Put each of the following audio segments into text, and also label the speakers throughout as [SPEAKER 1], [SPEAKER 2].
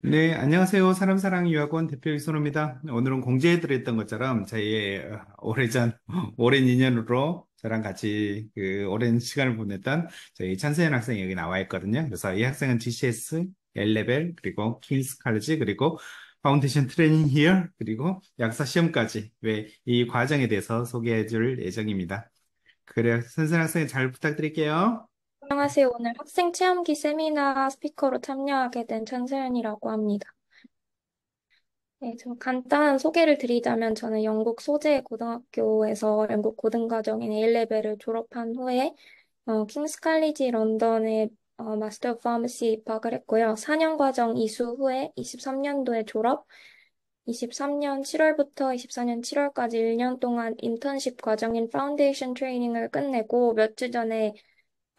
[SPEAKER 1] 네, 안녕하세요. 사람사랑 유학원 대표 이선호입니다. 오늘은 공지해드렸던 것처럼 저희 의 오래전, 오랜 인연으로 저랑 같이 그 오랜 시간을 보냈던 저희 찬세현 학생이 여기 나와 있거든요. 그래서 이 학생은 GCS, L레벨, 그리고 퀸스 칼리지, 그리고 파운데이션 트레이닝 히어, 그리고 약사 시험까지 왜 이 과정에 대해서 소개해 줄 예정입니다. 그래요. 선생 학생 잘 부탁드릴게요.
[SPEAKER 2] 안녕하세요. 오늘 학생 체험기 세미나 스피커로 참여하게 된 천서연이라고 합니다. 네, 좀 간단한 소개를 드리자면 저는 영국 소재 고등학교에서 영국 고등과정인 A레벨을 졸업한 후에 어, 킹스 칼리지 런던의 어, 마스터 파머시 입학을 했고요. 4년 과정 이수 후에 23년도에 졸업, 23년 7월부터 24년 7월까지 1년 동안 인턴십 과정인 파운데이션 트레이닝을 끝내고 며칠 전에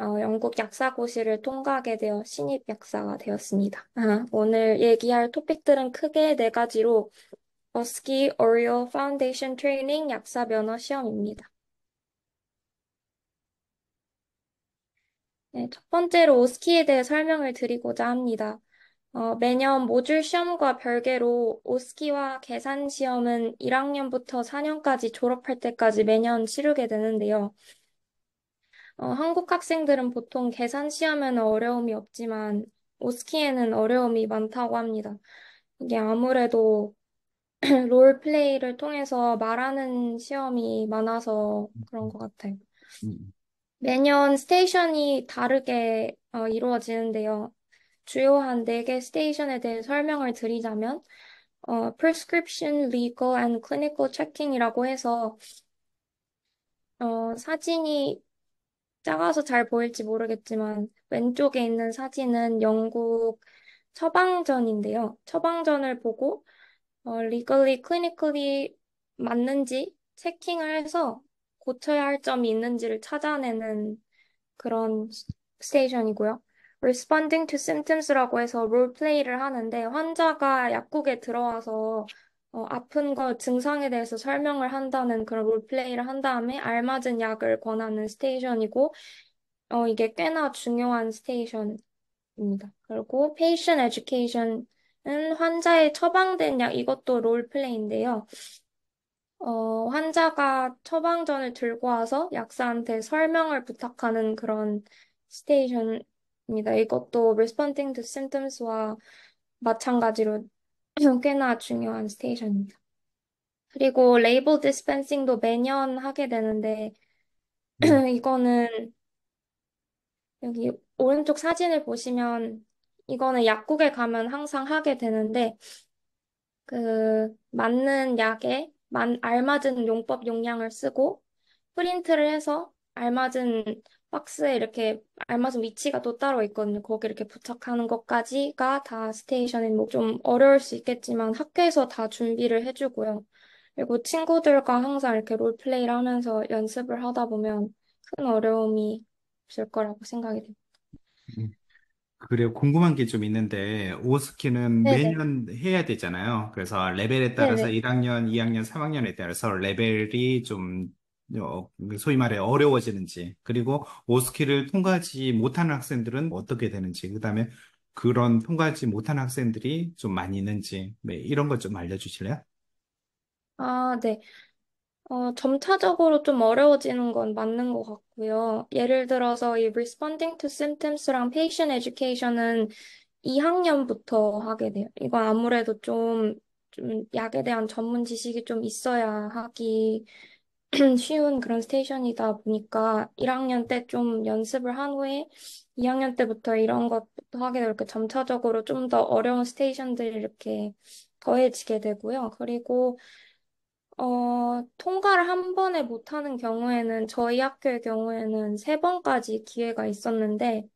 [SPEAKER 2] 어, 영국 약사고시를 통과하게 되어 신입 약사가 되었습니다. 아, 오늘 얘기할 토픽들은 크게 네 가지로 어스키 오리오 파운데이션 트레이닝 약사 면허 시험입니다. 네, 첫 번째로 오스키에 대해 설명을 드리고자 합니다. 어, 매년 모듈 시험과 별개로 오스키와 계산 시험은 1학년부터 4년까지 졸업할 때까지 매년 치르게 되는데요. 어, 한국 학생들은 보통 계산 시험에는 어려움이 없지만 오스키에는 어려움이 많다고 합니다. 이게 아무래도 롤플레이를 통해서 말하는 시험이 많아서 그런 것 같아요. 음. 매년 스테이션이 다르게 어, 이루어지는데요. 주요 한4개 스테이션에 대해 설명을 드리자면, 어, Prescription, Legal and Clinical Checking이라고 해서, 어, 사진이 작아서 잘 보일지 모르겠지만 왼쪽에 있는 사진은 영국 처방전인데요. 처방전을 보고 어, 리걸리 클리니컬이 맞는지 체킹을 해서 고쳐야 할 점이 있는지를 찾아내는 그런 스테이션이고요. Responding to symptoms라고 해서 롤플레이를 하는데 환자가 약국에 들어와서 어, 아픈 거 증상에 대해서 설명을 한다는 그런 롤플레이를 한 다음에 알맞은 약을 권하는 스테이션이고, 어, 이게 꽤나 중요한 스테이션입니다. 그리고 patient education은 환자의 처방된 약, 이것도 롤플레이인데요. 어, 환자가 처방전을 들고 와서 약사한테 설명을 부탁하는 그런 스테이션입니다. 이것도 responding to symptoms와 마찬가지로 그래 꽤나 중요한 스테이션입니다. 그리고 레이블 디스펜싱도 매년 하게 되는데 네. 이거는 여기 오른쪽 사진을 보시면 이거는 약국에 가면 항상 하게 되는데 그 맞는 약에 만, 알맞은 용법 용량을 쓰고 프린트를 해서 알맞은 박스에 이렇게 알맞은 위치가 또 따로 있거든요. 거기 이렇게 부착하는 것까지가 다 스테이션인 뭐좀 어려울 수 있겠지만 학교에서 다 준비를 해주고요. 그리고 친구들과 항상 이렇게 롤플레이를 하면서 연습을 하다 보면 큰 어려움이 없을 거라고 생각이 됩니다.
[SPEAKER 1] 음. 그리고 궁금한 게 좀 있는데, 오스키는 네 매년 해야 되잖아요. 그래서 레벨에 따라서 네네. 1학년, 2학년, 3학년에 따라서 레벨이 좀 어, 소위 말해 어려워지는지 그리고 오스킬을 뭐 통과하지 못하는 학생들은 어떻게 되는지 그다음에 그런 통과하지 못한 학생들이 좀 많이 있는지 네, 이런 것좀 알려주실래요?
[SPEAKER 2] 아, 네. 어, 점차적으로 좀 어려워지는 건 맞는 것 같고요. 예를 들어서 이 Responding to Symptoms랑 Patient Education은 2학년부터 하게 돼요. 이건 아무래도 좀, 좀 약에 대한 전문 지식이 좀 있어야 하기 쉬운 그런 스테이션이다 보니까 1학년 때 좀 연습을 한 후에 2학년 때부터 이런 것부터 하게 되고 이렇게 점차적으로 좀 더 어려운 스테이션들이 이렇게 더해지게 되고요. 그리고 어, 통과를 한 번에 못하는 경우에는 저희 학교의 경우에는 세 번까지 기회가 있었는데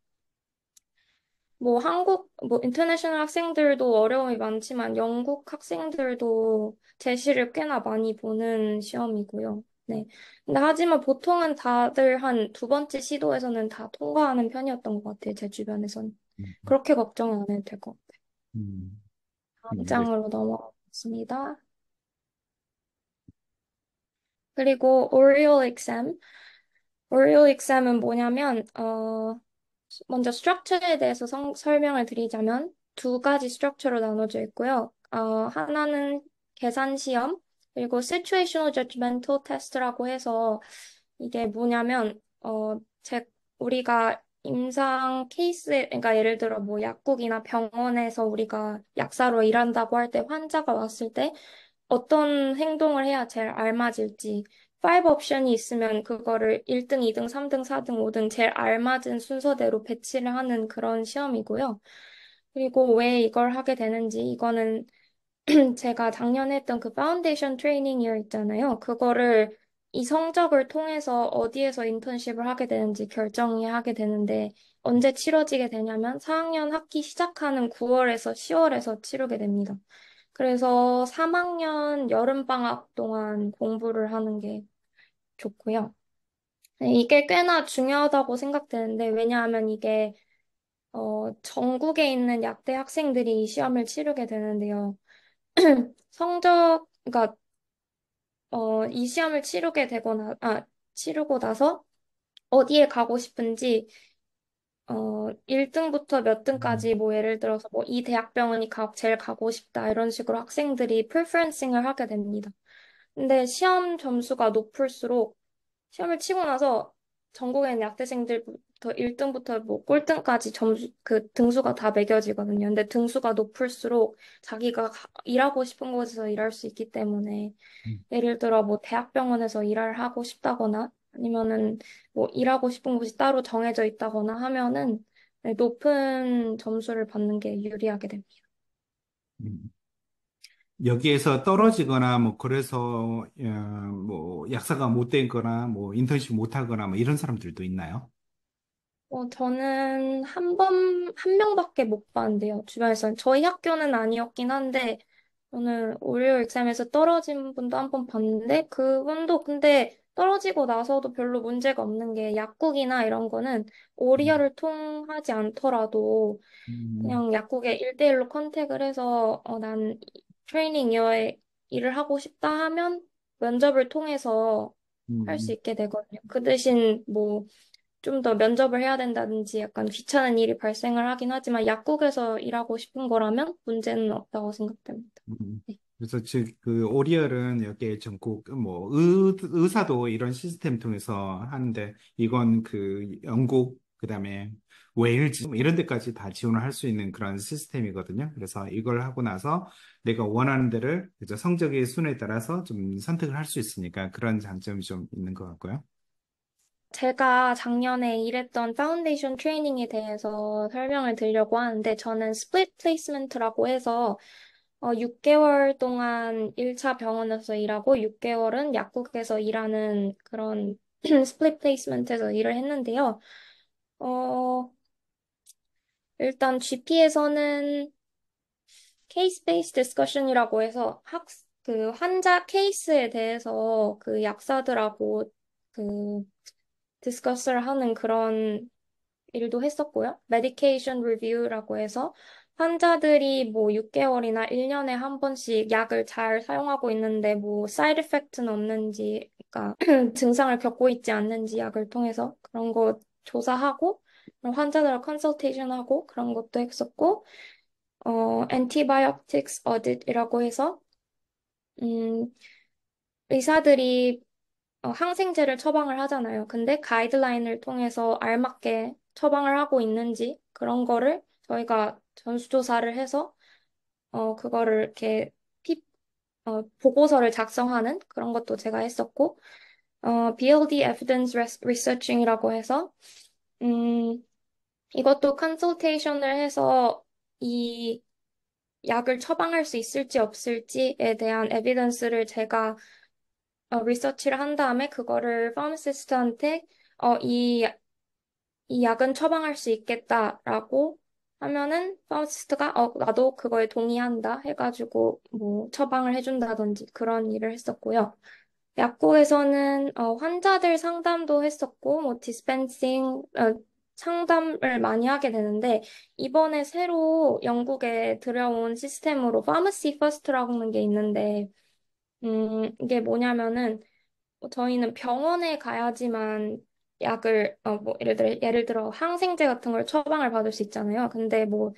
[SPEAKER 2] 뭐 한국 뭐 인터내셔널 학생들도 어려움이 많지만 영국 학생들도 제시를 꽤나 많이 보는 시험이고요. 네. 음. 근데 하지만 보통은 다들 한 두 번째 시도에서는 다 통과하는 편이었던 것 같아요. 제주변에선 음. 그렇게 걱정은 안 해도 될 것 같아요. 음. 다음 장으로 넘어가겠습니다. 그리고 Oral exam. Oral exam은 뭐냐면, 어, 먼저 structure에 대해서 성- 설명을 드리자면 두 가지 structure로 나눠져 있고요. 어, 하나는 계산 시험, 그리고 situational judgmental test라고 해서 이게 뭐냐면 어, 제, 우리가 임상 케이스에, 그러니까 예를 들어 뭐 약국이나 병원에서 우리가 약사로 일한다고 할 때 환자가 왔을 때 어떤 행동을 해야 제일 알맞을지 5 옵션이 있으면 그거를 1등, 2등, 3등, 4등, 5등 제일 알맞은 순서대로 배치를 하는 그런 시험이고요. 그리고 왜 이걸 하게 되는지 이거는 제가 작년에 했던 그 파운데이션 트레이닝 이어 있잖아요. 그거를 이 성적을 통해서 어디에서 인턴십을 하게 되는지 결정이 하게 되는데 언제 치러지게 되냐면 4학년 학기 시작하는 9월에서 10월에서 치르게 됩니다. 그래서 3학년 여름방학 동안 공부를 하는 게 좋고요. 네, 이게 꽤나 중요하다고 생각되는데 왜냐하면 이게 어, 전국에 있는 약대 학생들이 이 시험을 치르게 되는데요. 성적, 그러니까 어, 이 시험을 치르게 되고 나, 아, 치르고 나서 어디에 가고 싶은지 어, 1등부터 몇 등까지 음. 뭐 예를 들어서 뭐 이 대학병원이 가, 제일 가고 싶다 이런 식으로 학생들이 프리 f e r 을 하게 됩니다. 근데 시험 점수가 높을수록 시험을 치고 나서 전국에 있는 약대생들 등급부터 1등부터 뭐 꼴등까지 점수 그 등수가 다 매겨지거든요. 근데 등수가 높을수록 자기가 일하고 싶은 곳에서 일할 수 있기 때문에 음. 예를 들어 뭐 대학병원에서 일을 하고 싶다거나 아니면은 뭐 일하고 싶은 곳이 따로 정해져 있다거나 하면은 네, 높은 점수를 받는 게 유리하게 됩니다.
[SPEAKER 1] 음. 여기에서 떨어지거나 뭐 그래서 어, 뭐 약사가 못 된거나 뭐 인턴십 못 하거나 뭐 이런 사람들도 있나요?
[SPEAKER 2] 어, 저는 한 번, 한 명밖에 못 봤는데요. 주변에서는. 저희 학교는 아니었긴 한데, 저는 월요 e x a 에서 떨어진 분도 한 번 봤는데, 그분도 근데 떨어지고 나서도 별로 문제가 없는 게 약국이나 이런 거는 오리아를 음. 통하지 않더라도 그냥 음. 약국에 일대일로 컨택을 해서 어, 난 트레이닝 이어에 일을 하고 싶다 하면 면접을 통해서 할수 음. 있게 되거든요. 그 대신 뭐 좀더 면접을 해야 된다든지 약간 귀찮은 일이 발생을 하긴 하지만 약국에서 일하고 싶은 거라면 문제는 없다고 생각됩니다.
[SPEAKER 1] 음, 음. 네. 그래서 즉그 오리얼은 여기에 전국 뭐 의, 사도 이런 시스템 통해서 하는데 이건 그 영국 그다음에 웨일즈 뭐 이런 데까지 다 지원을 할 수 있는 그런 시스템이거든요. 그래서 이걸 하고 나서 내가 원하는 데를 성적의 순에 따라서 좀 선택을 할 수 있으니까 그런 장점이 좀 있는 것 같고요.
[SPEAKER 2] 제가 작년에 일했던 파운데이션 트레이닝에 대해서 설명을 드리려고 하는데, 저는 스플릿 플레이스먼트라고 해서 어, 6개월 동안 1차 병원에서 일하고 6개월은 약국에서 일하는 그런 스플릿 플레이스먼트에서 일을 했는데요. 어, 일단 GP에서는 케이스 베이스 디스커션이라고 해서 학, 그 환자 케이스에 대해서 그 약사들하고 그 디스커스를 하는 그런 일도 했었고요. 메디케이션 리뷰라고 해서 환자들이 뭐 6개월이나 1년에 한 번씩 약을 잘 사용하고 있는데 뭐 사이드 이펙트는 없는지 그러니까 증상을 겪고 있지 않는지 약을 통해서 그런 거 조사하고 환자들 컨설테이션하고 그런 것도 했었고 어 엔티바이오틱스 어딧이라고 해서 음 의사들이 어, 항생제를 처방을 하잖아요. 근데 가이드라인을 통해서 알맞게 처방을 하고 있는지 그런 거를 저희가 전수조사를 해서 어, 그거를 이렇게 피, 어, 보고서를 작성하는 그런 것도 제가 했었고 어, BLD Evidence Researching이라고 해서 음, 이것도 컨설테이션을 해서 이 약을 처방할 수 있을지 없을지에 대한 에비던스를 제가 어, 리서치를 한 다음에 그거를 파마시스트한테 어, 이, 이 약은 처방할 수 있겠다라고 하면은 파마시스트가 어, 나도 그거에 동의한다 해가지고 뭐 처방을 해준다든지 그런 일을 했었고요. 약국에서는 어, 환자들 상담도 했었고 뭐 디스펜싱 어, 상담을 많이 하게 되는데 이번에 새로 영국에 들여온 시스템으로 파머시 퍼스트라고 하는 게 있는데 음, 이게 뭐냐면은 뭐 저희는 병원에 가야지만 약을 어, 뭐 예를 들어 예를 들어 항생제 같은 걸 처방을 받을 수 있잖아요. 근데 뭐뭐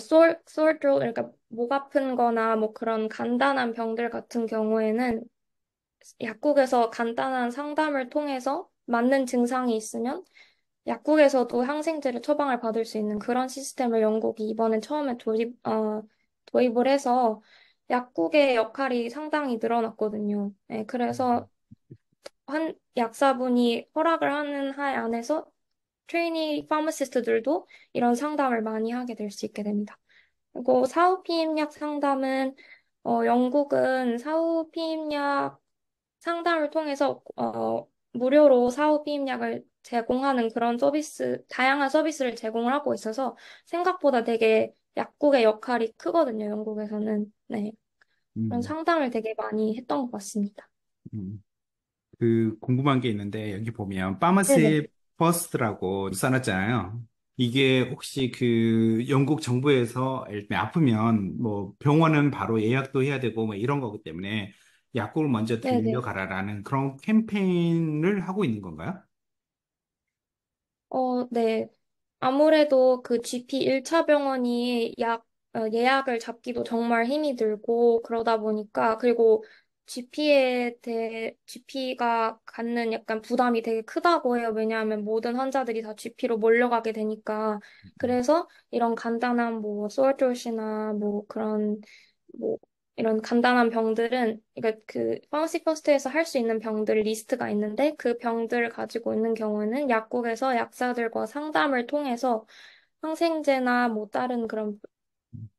[SPEAKER 2] sore sore throat 그러니까 목 아픈 거나 뭐 그런 간단한 병들 같은 경우에는 약국에서 간단한 상담을 통해서 맞는 증상이 있으면 약국에서도 항생제를 처방을 받을 수 있는 그런 시스템을 영국이 이번에 처음에 도입, 어, 도입을 해서 약국의 역할이 상당히 늘어났거든요. 네, 그래서 한 약사분이 허락을 하는 하에 안에서 트레이닝 파머시스트들도 이런 상담을 많이 하게 될 수 있게 됩니다. 그리고 사후 피임약 상담은 어, 영국은 사후 피임약 상담을 통해서 어, 무료로 사후 피임약을 제공하는 그런 서비스, 다양한 서비스를 제공을 하고 있어서 생각보다 되게 약국의 역할이 크거든요, 영국에서는. 네. 그런 음, 상담을 되게 많이 했던 것 같습니다.
[SPEAKER 1] 음. 그 궁금한 게 있는데 여기 보면 네네. 파머시 퍼스트라고 써놨잖아요. 이게 혹시 그 영국 정부에서 아프면 뭐 병원은 바로 예약도 해야 되고 뭐 이런 거기 때문에 약국을 먼저 네네. 네. 들려가라라는 그런 캠페인을 하고 있는 건가요?
[SPEAKER 2] 어, 네. 아무래도 그 GP 1차 병원이 약 어, 예약을 잡기도 정말 힘이 들고 그러다 보니까 그리고 GP에 대해 GP가 갖는 약간 부담이 되게 크다고 해요. 왜냐하면 모든 환자들이 다 GP로 몰려가게 되니까 음. 그래서 이런 간단한 뭐 소아조시나 뭐 그런 뭐 이런 간단한 병들은 그러니까 그 파머시 퍼스트에서 할 수 있는 병들 리스트가 있는데 그 병들을 가지고 있는 경우는 약국에서 약사들과 상담을 통해서 항생제나 뭐 다른 그런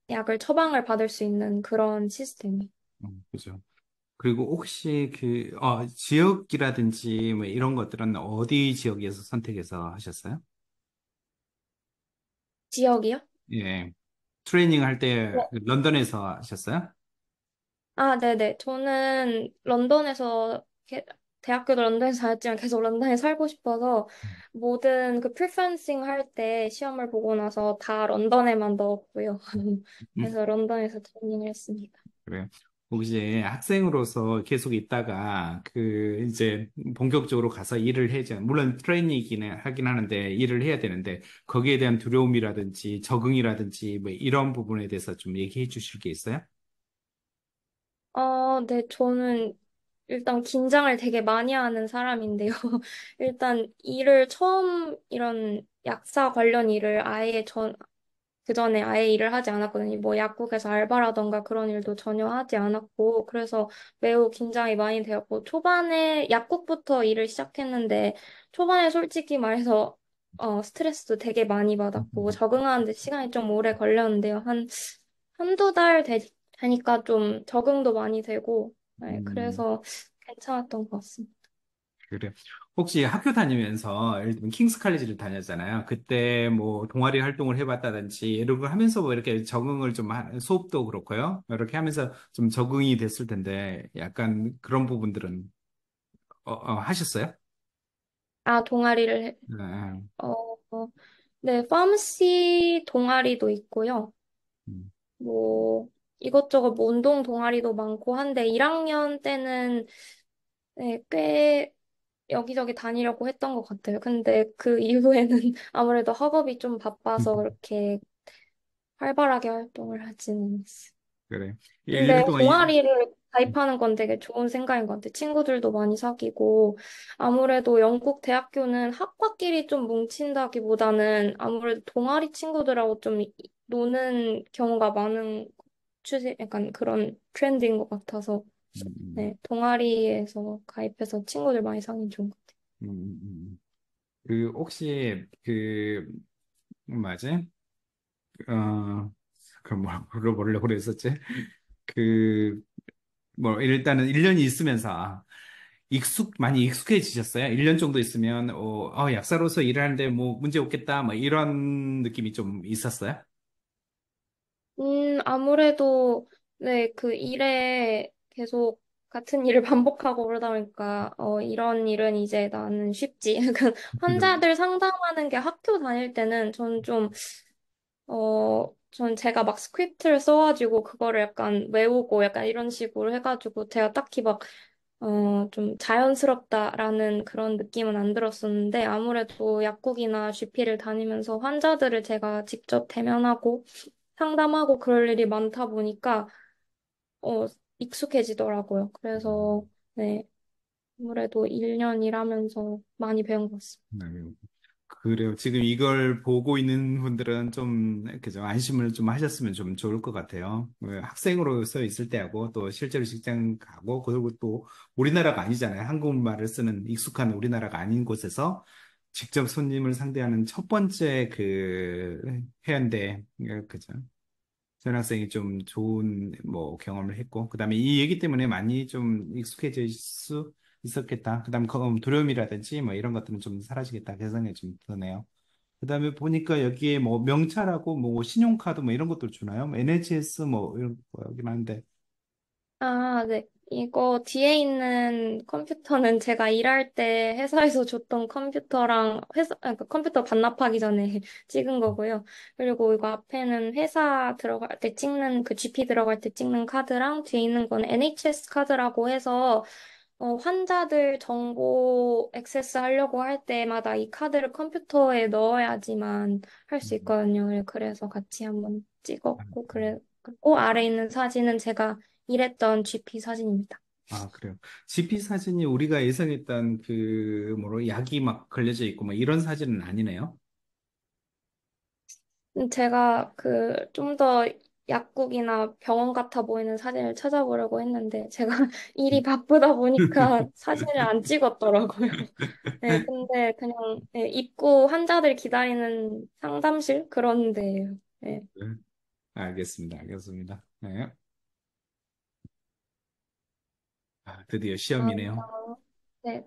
[SPEAKER 2] 약을 처방을 받을 수 있는 그런 시스템이.
[SPEAKER 1] 음, 그죠. 그리고 혹시 그 어, 지역이라든지 뭐 이런 것들은 어디 지역에서 선택해서 하셨어요? 지역이요? 예. 트레이닝 할때 네. 그 런던에서 하셨어요?
[SPEAKER 2] 아, 네네. 저는 런던에서, 대학교도 런던에서 다녔지만 계속 런던에 살고 싶어서 모든 음. 그 프리랜싱 할 때 시험을 보고 나서 다 런던에만 넣었고요. 음. 그래서 런던에서 트레이닝을 했습니다.
[SPEAKER 1] 그래요. 혹시 학생으로서 계속 있다가 그 이제 본격적으로 가서 일을 해야 물론 트레이닝이긴 하긴 하는데 일을 해야 되는데 거기에 대한 두려움이라든지 적응이라든지 뭐 이런 부분에 대해서 좀 얘기해 주실 게 있어요?
[SPEAKER 2] 어, 네, 저는 일단 긴장을 되게 많이 하는 사람인데요. 일단 일을 처음 이런 약사 관련 일을 아예 전, 그전에 아예 일을 하지 않았거든요. 뭐 약국에서 알바라던가 그런 일도 전혀 하지 않았고, 그래서 매우 긴장이 많이 되었고, 초반에 약국부터 일을 시작했는데, 초반에 솔직히 말해서 어, 스트레스도 되게 많이 받았고, 음. 적응하는데 시간이 좀 오래 걸렸는데요. 한, 한두 달 되, 하니까 좀 적응도 많이 되고, 네, 음, 그래서 괜찮았던 것 같습니다.
[SPEAKER 1] 그래 혹시 학교 다니면서 예를 들면 킹스 칼리지를 다녔잖아요. 그때 뭐 동아리 활동을 해봤다든지 이런 걸 하면서 뭐 이렇게 적응을 좀 하- 수업도 그렇고요. 이렇게 하면서 좀 적응이 됐을 텐데 약간 그런 부분들은 어, 어, 하셨어요?
[SPEAKER 2] 아, 동아리를, 해- 아, 어, 네, 펌머시 동아리도 있고요. 음. 뭐, 이것저것 뭐 운동 동아리도 많고 한데 1학년 때는 네, 꽤 여기저기 다니려고 했던 것 같아요. 근데 그 이후에는 아무래도 학업이 좀 바빠서 음. 그렇게 활발하게 활동을 하지는
[SPEAKER 1] 않았어요. 1년 근데 동안 이- 동아리를
[SPEAKER 2] 음. 가입하는 건 되게 좋은 생각인 것 같아요. 친구들도 많이 사귀고 아무래도 영국 대학교는 학과끼리 좀 뭉친다기보다는 아무래도 동아리 친구들하고 좀 노는 경우가 많은 추세, 약간 그런 트렌드인 것 같아서, 음, 음. 네, 동아리에서 가입해서 친구들 많이 사귄 좋은 것
[SPEAKER 1] 같아요. 음, 음, 그 혹시 그 뭐지? 어, 그 뭐라 물어보려고 그랬었지? 그 뭐 일단은 1년이 있으면서 아, 익숙 많이 익숙해지셨어요? 1년 정도 있으면 어, 어, 약사로서 일하는데 뭐 문제 없겠다 뭐 이런 느낌이 좀 있었어요?
[SPEAKER 2] 아무래도 네, 그 일에 계속 같은 일을 반복하고 그러다 보니까 어, 이런 일은 이제 나는 쉽지. 환자들 상담하는 게 학교 다닐 때는 전 좀, 어, 전 제가 막 스크립트를 써가지고 그거를 약간 외우고 약간 이런 식으로 해가지고 제가 딱히 막 어, 좀 자연스럽다라는 그런 느낌은 안 들었었는데 아무래도 약국이나 GP를 다니면서 환자들을 제가 직접 대면하고 상담하고 그럴 일이 많다 보니까 어, 익숙해지더라고요. 그래서 네, 아무래도 1년 일하면서 많이 배운 것 같습니다.
[SPEAKER 1] 네, 그래요. 지금 이걸 보고 있는 분들은 좀, 그죠. 안심을 좀 하셨으면 좀 좋을 것 같아요. 학생으로서 있을 때하고 또 실제로 직장 가고, 그리고 또 우리나라가 아니잖아요. 한국말을 쓰는 익숙한 우리나라가 아닌 곳에서 직접 손님을 상대하는 첫 번째 그 해연대 그죠. 전학생이 좀 좋은 뭐 경험을 했고 그다음에 이 얘기 때문에 많이 좀 익숙해질 수 있었겠다. 그다음 두려움이라든지 뭐 이런 것들은 좀 사라지겠다. 개선각이좀 그 드네요. 그다음에 보니까 여기에 뭐 명찰하고 뭐 신용카드 뭐 이런 것들 주나요? 뭐 NHS 뭐 이런 거 여기 많은데
[SPEAKER 2] 아, 네. 이거 뒤에 있는 컴퓨터는 제가 일할 때 회사에서 줬던 컴퓨터랑 회사, 아니, 그 컴퓨터 반납하기 전에 찍은 거고요. 그리고 이거 앞에는 회사 들어갈 때 찍는, 그 GP 들어갈 때 찍는 카드랑 뒤에 있는 건 NHS 카드라고 해서 어, 환자들 정보 액세스 하려고 할 때마다 이 카드를 컴퓨터에 넣어야지만 할 수 있거든요. 그래서 같이 한번 찍었고, 그래. 고 어, 아래 있는 사진은 제가 일했던 GP 사진입니다.
[SPEAKER 1] 아, 그래요. GP 사진이 우리가 예상했던 그, 뭐 약이 막 걸려져 있고, 막 뭐 이런 사진은 아니네요.
[SPEAKER 2] 음, 제가 그 좀 더 약국이나 병원 같아 보이는 사진을 찾아보려고 했는데 제가 일이 음. 바쁘다 보니까 사진을 안 찍었더라고요. 네, 근데 그냥 네, 입구 환자들 기다리는 상담실 그런 데예요. 네,
[SPEAKER 1] 네. 알겠습니다. 알겠습니다. 네. 아, 드디어 시험이네요.
[SPEAKER 2] 아, 네,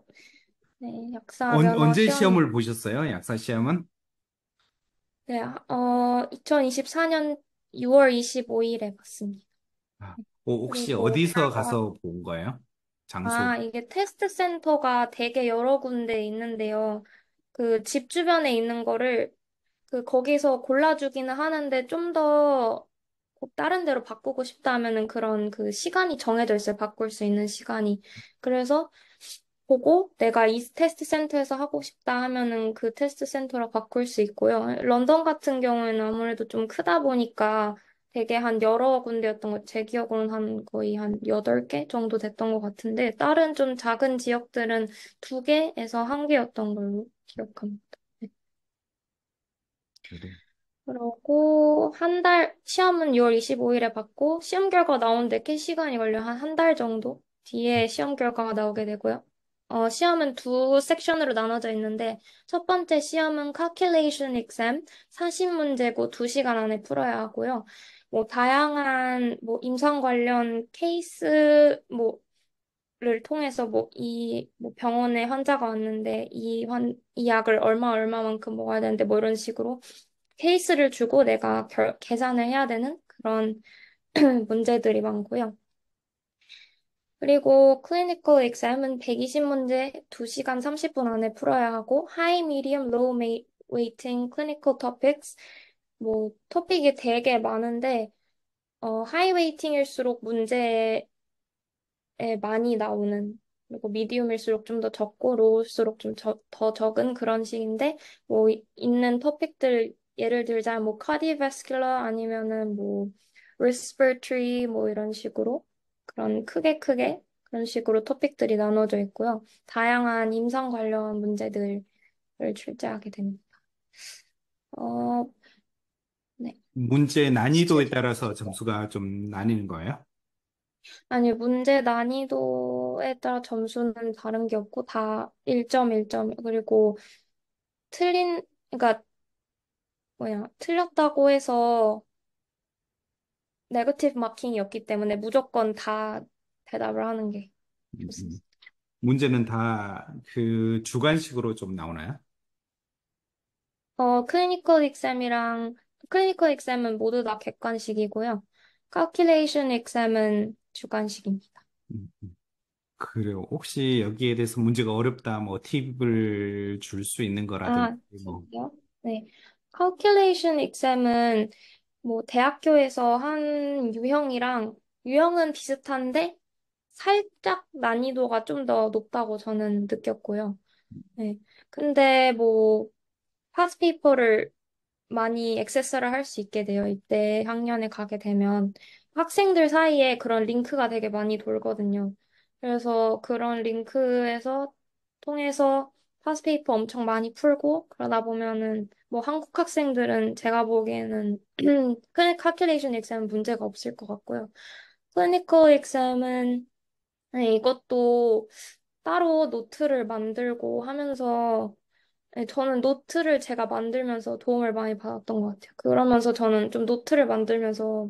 [SPEAKER 2] 네, 역사 언, 언제 시험, 시험을
[SPEAKER 1] 보셨어요? 약사 시험은?
[SPEAKER 2] 네, 어, 2024년 6월 25일에 봤습니다.
[SPEAKER 1] 아, 어, 혹시 어디서 가서 본 거예요? 장소. 아,
[SPEAKER 2] 이게 테스트 센터가 되게 여러 군데 있는데요. 그 집 주변에 있는 거를 그 거기서 골라주기는 하는데 좀더 다른 데로 바꾸고 싶다 면은 그런 그 시간이 정해져 있어요. 바꿀 수 있는 시간이. 그래서 보고 내가 이 테스트 센터에서 하고 싶다 하면은 그 테스트 센터로 바꿀 수 있고요. 런던 같은 경우에는 아무래도 좀 크다 보니까 되게 한 여러 군데였던 것, 제 기억으로는 한 거의 한 8개 정도 됐던 것 같은데, 다른 좀 작은 지역들은 2개에서 1개였던 걸로 기억합니다. 네. 네. 그러고 한 달 시험은 6월 25일에 받고 시험 결과 나오는데 꽤 시간이 걸려 한 한 달 정도 뒤에 시험 결과가 나오게 되고요. 어, 시험은 두 섹션으로 나눠져 있는데 첫 번째 시험은 calculation exam 40문제고 2시간 안에 풀어야 하고요. 뭐 다양한 뭐 임상 관련 케이스 뭐를 통해서 뭐이뭐 뭐 병원에 환자가 왔는데 이 환 이 약을 얼마 얼마만큼 먹어야 되는데 뭐 이런 식으로 케이스를 주고 내가 결, 계산을 해야 되는 그런 문제들이 많고요. 그리고 클리니컬 엑셈은 120문제 2시간 30분 안에 풀어야 하고 하이, 미디엄, 로우 웨이팅 클리니컬 토픽스 뭐 토픽이 되게 많은데 어, 하이 웨이팅일수록 문제에 많이 나오는 그리고 미디움일수록 좀 더 적고 로우일수록 좀 더 적은 그런 식인데 뭐 있는 토픽들 예를 들자 뭐 cardiovascular 아니면은 뭐 respiratory 뭐 이런 식으로 그런 크게 크게 그런 식으로 토픽들이 나눠져 있고요. 다양한 임상 관련 문제들을 출제하게 됩니다. 어, 네.
[SPEAKER 1] 문제 난이도에 네. 따라서 점수가 좀 나뉘는 거예요?
[SPEAKER 2] 아니, 문제 난이도에 따라 점수는 다른 게 없고 다 1점, 1점. 그리고 틀린, 그러니까 뭐야, 틀렸다고 해서 네거티브 마킹이 었기 때문에 무조건 다 대답을 하는 게 음.
[SPEAKER 1] 좋습니다. 문제는 다 그 주관식으로 좀 나오나요?
[SPEAKER 2] 어, 클리니컬 익셈이랑 클리니컬 익셈은 모두 다 객관식이고요. calculation 익셈은 주관식입니다. 음,
[SPEAKER 1] 음. 그래요. 혹시 여기에 대해서 문제가 어렵다, 뭐 팁을 줄 수 있는 거라든지 아, 뭐.
[SPEAKER 2] 저요 네. c a l c u l a t 은뭐 대학교에서 한 유형이랑 유형은 비슷한데 살짝 난이도가 좀 더 높다고 저는 느꼈고요. 네. 근데 뭐 파스페이퍼를 많이 액세스를 할 수 있게 돼요. 이때 학년에 가게 되면 학생들 사이에 그런 링크가 되게 많이 돌거든요. 그래서 그런 링크에서 통해서 파스페이퍼 엄청 많이 풀고 그러다 보면은 뭐 한국 학생들은 제가 보기에는 클리닉 카큘레이션 엑셈은 문제가 없을 것 같고요. 클리니컬 엑셈은 네, 이것도 따로 노트를 만들고 하면서 네, 저는 노트를 제가 만들면서 도움을 많이 받았던 것 같아요. 그러면서 저는 좀 노트를 만들면서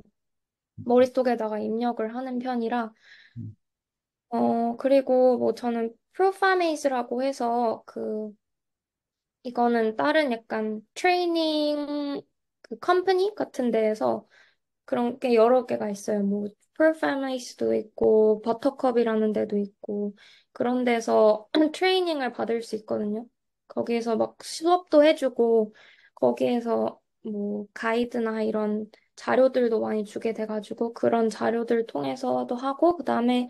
[SPEAKER 2] 머릿속에다가 입력을 하는 편이라, 음. 어, 그리고 뭐 저는 프로파메이즈라고 해서 그 이거는 다른 약간 트레이닝 그 컴퍼니 같은 데에서 그런 게 여러 개가 있어요. 뭐프로파메이즈도 있고 버터컵이라는 데도 있고 그런 데서 트레이닝을 받을 수 있거든요. 거기에서 막 수업도 해주고 거기에서 뭐 가이드나 이런 자료들도 많이 주게 돼가지고 그런 자료들 통해서도 하고 그다음에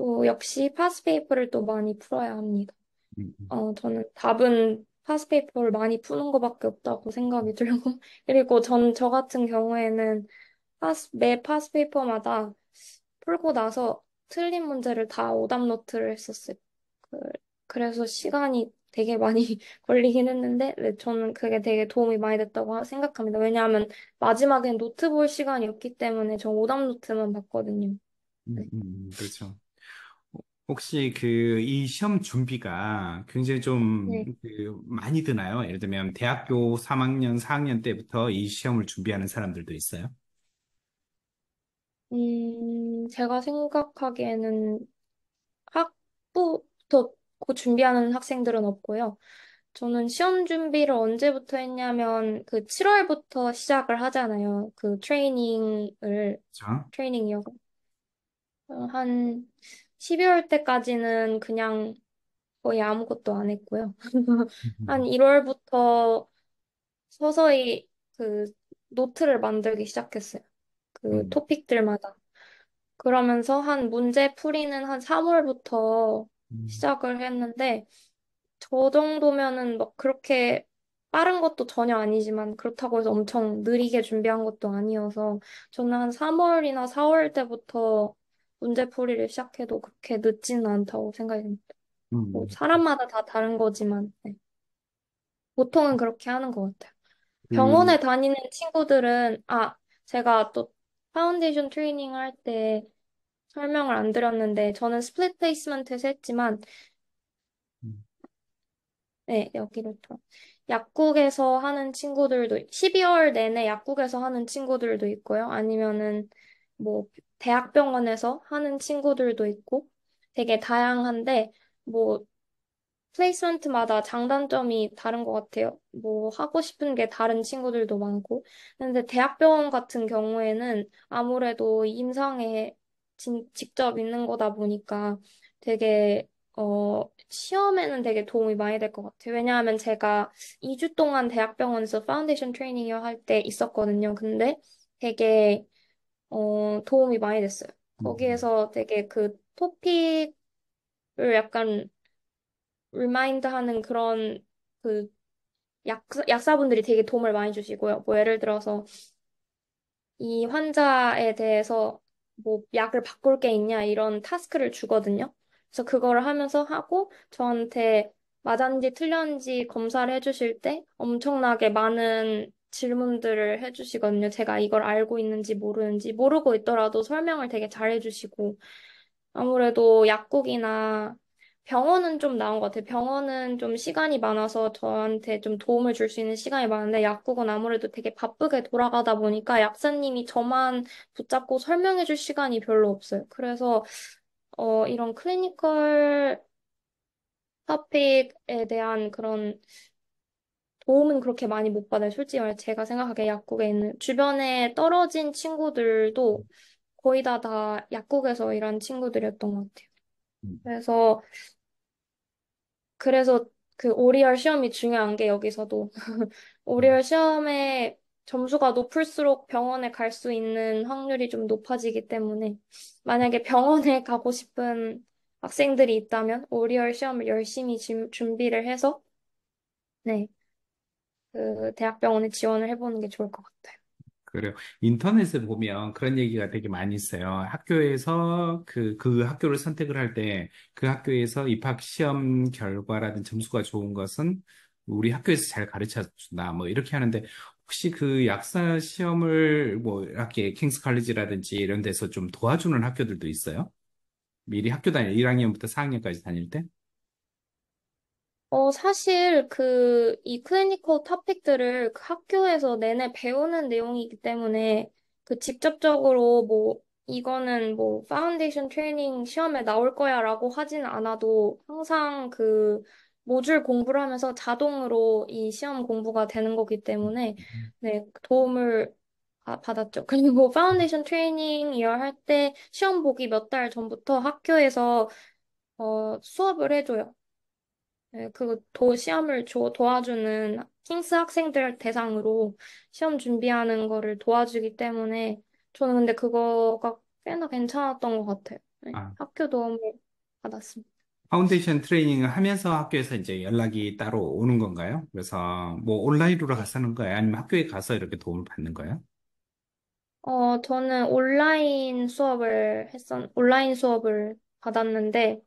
[SPEAKER 2] 또 역시 파스페이퍼를 또 많이 풀어야 합니다. 음, 음. 어, 저는 답은 파스페이퍼를 많이 푸는 것밖에 없다고 생각이 들고 그리고 전 저 같은 경우에는 파스, 매 파스페이퍼마다 풀고 나서 틀린 문제를 다 오답 노트를 했었어요. 그, 래서 시간이 되게 많이 걸리긴 했는데 네, 저는 그게 되게 도움이 많이 됐다고 생각합니다. 왜냐하면 마지막엔 노트 볼 시간이 없기 때문에 저 오답 노트만 봤거든요. 음,
[SPEAKER 1] 음, 음 그렇죠. 혹시 그 이 시험 준비가 굉장히 좀 네. 그 많이 드나요? 예를 들면 대학교 3학년, 4학년 때부터 이 시험을 준비하는 사람들도 있어요?
[SPEAKER 2] 음, 제가 생각하기에는 학부부터 준비하는 학생들은 없고요. 저는 시험 준비를 언제부터 했냐면 그 7월부터 시작을 하잖아요. 그 트레이닝을 그 트레이닝이요. 어, 한 12월 때까지는 그냥 거의 아무것도 안 했고요. 한 1월부터 서서히 그 노트를 만들기 시작했어요. 그 음. 토픽들마다. 그러면서 한 문제 풀이는 한 3월부터 음. 시작을 했는데, 저 정도면은 막 그렇게 빠른 것도 전혀 아니지만, 그렇다고 해서 엄청 느리게 준비한 것도 아니어서, 저는 한 3월이나 4월 때부터 문제풀이를 시작해도 그렇게 늦지는 않다고 생각이 듭니다. 음. 뭐 사람마다 다 다른 거지만 네. 보통은 그렇게 하는 것 같아요. 음. 병원에 다니는 친구들은 아 제가 또 파운데이션 트레이닝 할 때 설명을 안 드렸는데 저는 스플릿 플레이스먼트에서 했지만 음. 네, 여기를 또 약국에서 하는 친구들도 12월 내내 약국에서 하는 친구들도 있고요. 아니면은 뭐 대학병원에서 하는 친구들도 있고 되게 다양한데 뭐 플레이스먼트마다 장단점이 다른 것 같아요. 뭐 하고 싶은 게 다른 친구들도 많고. 근데 대학병원 같은 경우에는 아무래도 임상에 진, 직접 있는 거다 보니까 되게 어, 시험에는 되게 도움이 많이 될 것 같아요. 왜냐하면 제가 2주 동안 대학병원에서 파운데이션 트레이닝을 할 때 있었거든요. 근데 되게 어, 도움이 많이 됐어요. 음. 거기에서 되게 그 토픽을 약간 리마인드 하는 그런 그 약사, 약사분들이 되게 도움을 많이 주시고요. 뭐 예를 들어서 이 환자에 대해서 뭐 약을 바꿀 게 있냐 이런 타스크를 주거든요. 그래서 그거를 하면서 하고 저한테 맞았는지 틀렸는지 검사를 해주실 때 엄청나게 많은 질문들을 해주시거든요. 제가 이걸 알고 있는지 모르는지 모르고 있더라도 설명을 되게 잘 해주시고 아무래도 약국이나 병원은 좀 나은 것 같아요. 병원은 좀 시간이 많아서 저한테 좀 도움을 줄 수 있는 시간이 많은데 약국은 아무래도 되게 바쁘게 돌아가다 보니까 약사님이 저만 붙잡고 설명해 줄 시간이 별로 없어요. 그래서 어, 이런 클리니컬 토픽에 대한 그런 도움은 그렇게 많이 못 받아요. 솔직히 말해 제가 생각하기에 약국에 있는 주변에 떨어진 친구들도 거의 다 다 약국에서 일한 친구들이었던 것 같아요. 음. 그래서 그래서 그 오리얼 시험이 중요한 게 여기서도 오리얼 시험에 점수가 높을수록 병원에 갈 수 있는 확률이 좀 높아지기 때문에 만약에 병원에 가고 싶은 학생들이 있다면 오리얼 시험을 열심히 지, 준비를 해서 네, 그 대학병원에 지원을 해보는 게 좋을 것 같아요.
[SPEAKER 1] 그래요. 인터넷에 보면 그런 얘기가 되게 많이 있어요. 학교에서 그, 그 학교를 선택을 할 때 그 학교에서 입학 시험 결과라든 점수가 좋은 것은 우리 학교에서 잘 가르쳐 준다. 뭐 이렇게 하는데 혹시 그 약사 시험을 뭐 이렇게 킹스 칼리지라든지 이런 데서 좀 도와주는 학교들도 있어요? 미리 학교 다닐 1학년부터 4학년까지 다닐 때?
[SPEAKER 2] 어, 사실 그 이 클리니컬 토픽들을 학교에서 내내 배우는 내용이기 때문에 그 직접적으로 뭐 이거는 뭐 파운데이션 트레이닝 시험에 나올 거야라고 하진 않아도 항상 그 모듈 공부를 하면서 자동으로 이 시험 공부가 되는 거기 때문에 음. 네, 도움을 아, 받았죠. 그리고 파운데이션 트레이닝 이월 할때 시험 보기 몇 달 전부터 학교에서 어, 수업을 해줘요. 네, 그도 시험을 조, 도와주는 킹스 학생들 대상으로 시험 준비하는 거를 도와주기 때문에 저는 근데 그거가 꽤나 괜찮았던 것 같아요. 네, 아, 학교 도움을 받았습니다.
[SPEAKER 1] 파운데이션 트레이닝을 하면서 학교에서 이제 연락이 따로 오는 건가요? 그래서 뭐 온라인으로 가서 하는 거예요? 아니면 학교에 가서 이렇게 도움을 받는 거예요?
[SPEAKER 2] 어, 저는 온라인 수업을 했었, 온라인 수업을 받았는데,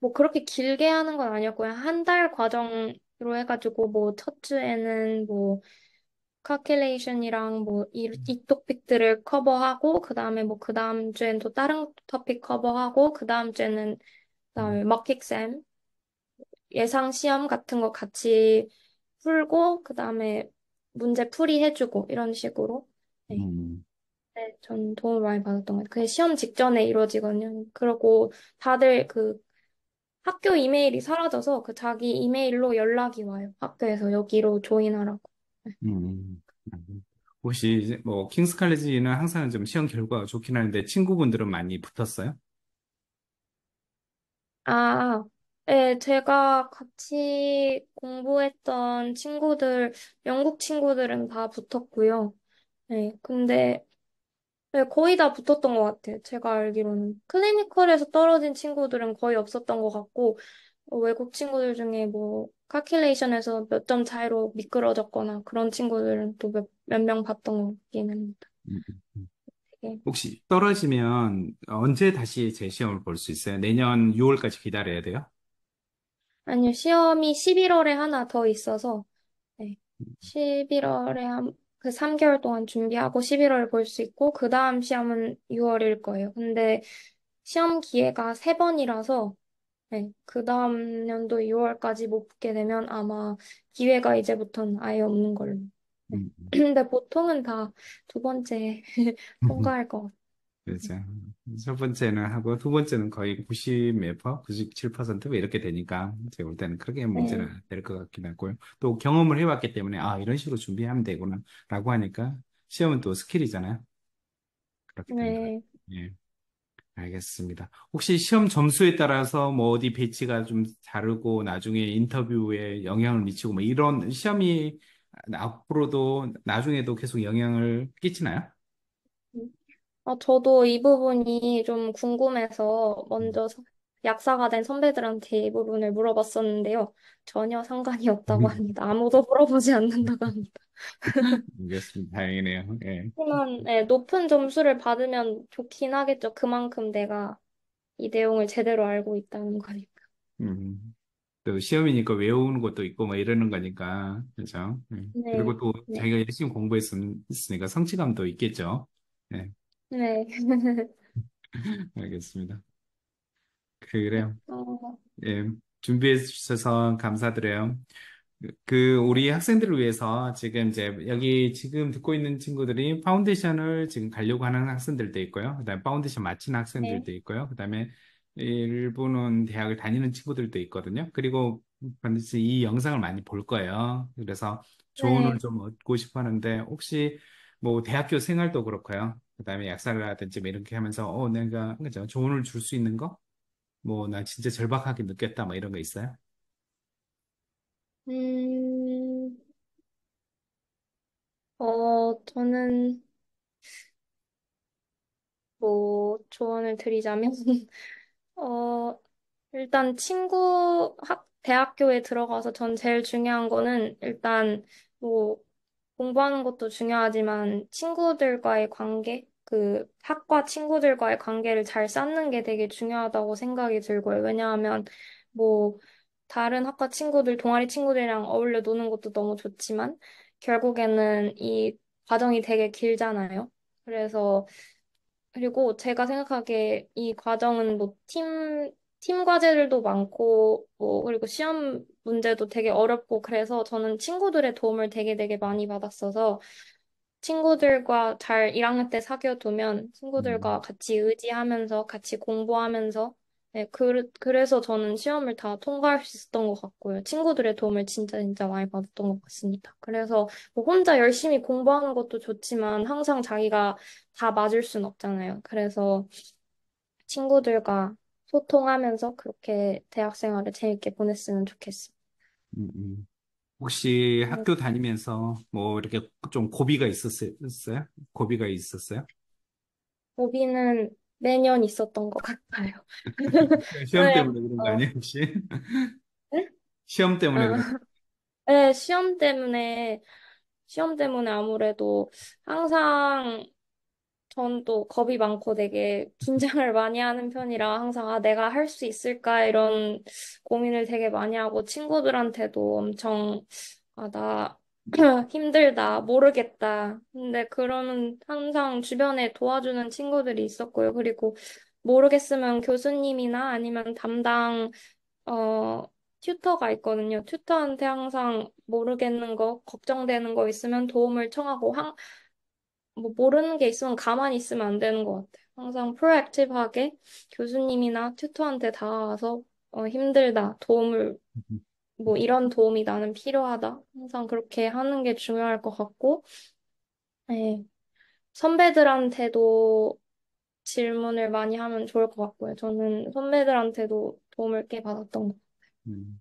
[SPEAKER 2] 뭐 그렇게 길게 하는 건 아니었고요. 한 달 과정으로 해가지고 뭐 첫 주에는 뭐 카큘레이션이랑 뭐 이, 음. 이 토픽들을 커버하고 그 다음에 뭐 그 다음 주엔 또 다른 토픽 커버하고 그 다음 주에는 그 다음에 머킥쌤 예상 시험 같은 거 같이 풀고 그 다음에 문제 풀이 해주고 이런 식으로 네. 음. 네, 전 도움을 많이 받았던 것 같아요. 그게 시험 직전에 이루어지거든요. 그러고 다들 그 학교 이메일이 사라져서 그 자기 이메일로 연락이 와요. 학교에서 여기로 조인하라고. 네.
[SPEAKER 1] 음, 음. 혹시 뭐 킹스 칼리지는 항상 좀 시험 결과가 좋긴 하는데 친구분들은 많이 붙었어요?
[SPEAKER 2] 아, 네, 제가 같이 공부했던 친구들, 영국 친구들은 다 붙었고요. 네, 근데 네, 거의 다 붙었던 것 같아요. 제가 알기로는. 클리니컬에서 떨어진 친구들은 거의 없었던 것 같고, 어, 외국 친구들 중에 뭐, 카큘레이션에서 몇 점 차이로 미끄러졌거나 그런 친구들은 또 몇, 몇 명 봤던 것같기는 합니다. 음, 음, 음. 네.
[SPEAKER 1] 혹시 떨어지면 언제 다시 재 시험을 볼 수 있어요? 내년 6월까지 기다려야 돼요?
[SPEAKER 2] 아니요, 시험이 11월에 하나 더 있어서, 네. 11월에 한, 그 3개월 동안 준비하고 11월 에볼 수 있고 그 다음 시험은 6월일 거예요. 근데 시험 기회가 3번이라서 네, 그 다음 년도 6월까지 못 붙게 되면 아마 기회가 이제부터는 아예 없는 걸로. 음. 근데 보통은 다 두 번째 통과할 것 같아요.
[SPEAKER 1] 그렇죠. 첫 번째는 하고 두 번째는 거의 90 몇 퍼, 97%뭐 이렇게 되니까 제가 볼 때는 크게 네. 문제는 네. 될것 같긴 하고요. 또 경험을 해봤기 때문에 아 이런 식으로 준비하면 되구나라고 하니까 시험은 또 스킬이잖아요. 그렇게
[SPEAKER 2] 됩니다. 네. 예.
[SPEAKER 1] 알겠습니다. 혹시 시험 점수에 따라서 뭐 어디 배치가 좀 다르고 나중에 인터뷰에 영향을 미치고 뭐 이런 시험이 앞으로도 나중에도 계속 영향을 끼치나요?
[SPEAKER 2] 아, 저도 이 부분이 좀 궁금해서 음. 먼저 약사가 된 선배들한테 이 부분을 물어봤었는데요. 전혀 상관이 없다고 음. 합니다. 아무도 물어보지 않는다고 합니다.
[SPEAKER 1] 알겠습니다. 다행이네요. 예.
[SPEAKER 2] 하지만 예, 높은 점수를 받으면 좋긴 하겠죠. 그만큼 내가 이 내용을 제대로 알고 있다는 거니까.
[SPEAKER 1] 음. 또 시험이니까 외우는 것도 있고 막 이러는 거니까. 그렇죠? 네,
[SPEAKER 2] 그리고 또 네. 자기가
[SPEAKER 1] 열심히 공부했으니까 성취감도 있겠죠. 예. 네. 알겠습니다. 그래요. 어. 예. 준비해 주셔서 감사드려요. 그 우리 학생들을 위해서 지금 이제 여기 지금 듣고 있는 친구들이 파운데이션을 지금 가려고 하는 학생들도 있고요. 그다음에 파운데이션 마친 학생들도 네. 있고요. 그다음에 일본은 대학을 다니는 친구들도 있거든요. 그리고 반드시 이 영상을 많이 볼 거예요. 그래서 조언을 네. 좀 얻고 싶어 하는데 혹시 뭐 대학교 생활도 그렇고요. 그다음에 약사를하든지뭐 이렇게 하면서 어 내가 그죠 조언을 줄 수 있는 거? 뭐 나 진짜 절박하게 느꼈다 뭐 이런 거 있어요?
[SPEAKER 2] 음, 어, 저는 뭐 조언을 드리자면, 어, 일단 친구 학, 대학교에 들어가서 전 제일 중요한 거는 일단 뭐 공부하는 것도 중요하지만 친구들과의 관계? 그 학과 친구들과의 관계를 잘 쌓는 게 되게 중요하다고 생각이 들고요. 왜냐하면 뭐 다른 학과 친구들, 동아리 친구들이랑 어울려 노는 것도 너무 좋지만 결국에는 이 과정이 되게 길잖아요. 그래서 그리고 제가 생각하기에 이 과정은 뭐 팀, 팀 과제들도 많고, 뭐, 그리고 시험 문제도 되게 어렵고, 그래서 저는 친구들의 도움을 되게 되게 많이 받았어서, 친구들과 잘 1학년 때 사귀어두면 친구들과 음. 같이 의지하면서 같이 공부하면서 네, 그, 그래서 저는 시험을 다 통과할 수 있었던 것 같고요. 친구들의 도움을 진짜 진짜 많이 받았던 것 같습니다. 그래서 뭐 혼자 열심히 공부하는 것도 좋지만 항상 자기가 다 맞을 순 없잖아요. 그래서 친구들과 소통하면서 그렇게 대학 생활을 재밌게 보냈으면 좋겠습니다.
[SPEAKER 1] 음, 음. 혹시 학교 다니면서 뭐 이렇게 좀 고비가 있었어요? 고비가 있었어요?
[SPEAKER 2] 고비는 매년 있었던 것 같아요. 시험 네. 때문에 그런 거 어.
[SPEAKER 1] 아니에요, 혹시? 네? 시험 때문에 어. 그런
[SPEAKER 2] 거. 아, 네, 시험 때문에, 시험 때문에 아무래도 항상 전또 겁이 많고 되게 긴장을 많이 하는 편이라 항상 아, 내가 할 수 있을까 이런 고민을 되게 많이 하고 친구들한테도 엄청 아, 나 힘들다, 모르겠다. 근데 그러면 항상 주변에 도와주는 친구들이 있었고요. 그리고 모르겠으면 교수님이나 아니면 담당, 어, 튜터가 있거든요. 튜터한테 항상 모르겠는 거, 걱정되는 거 있으면 도움을 청하고, 항, 뭐 모르는 게 있으면 가만히 있으면 안 되는 것 같아요. 항상 프로액티브하게 교수님이나 튜터한테 다가가서 어, 힘들다, 도움을, 뭐 이런 도움이 나는 필요하다. 항상 그렇게 하는 게 중요할 것 같고, 네. 선배들한테도 질문을 많이 하면 좋을 것 같고요. 저는 선배들한테도 도움을 꽤 받았던 것 같아요.
[SPEAKER 1] 음.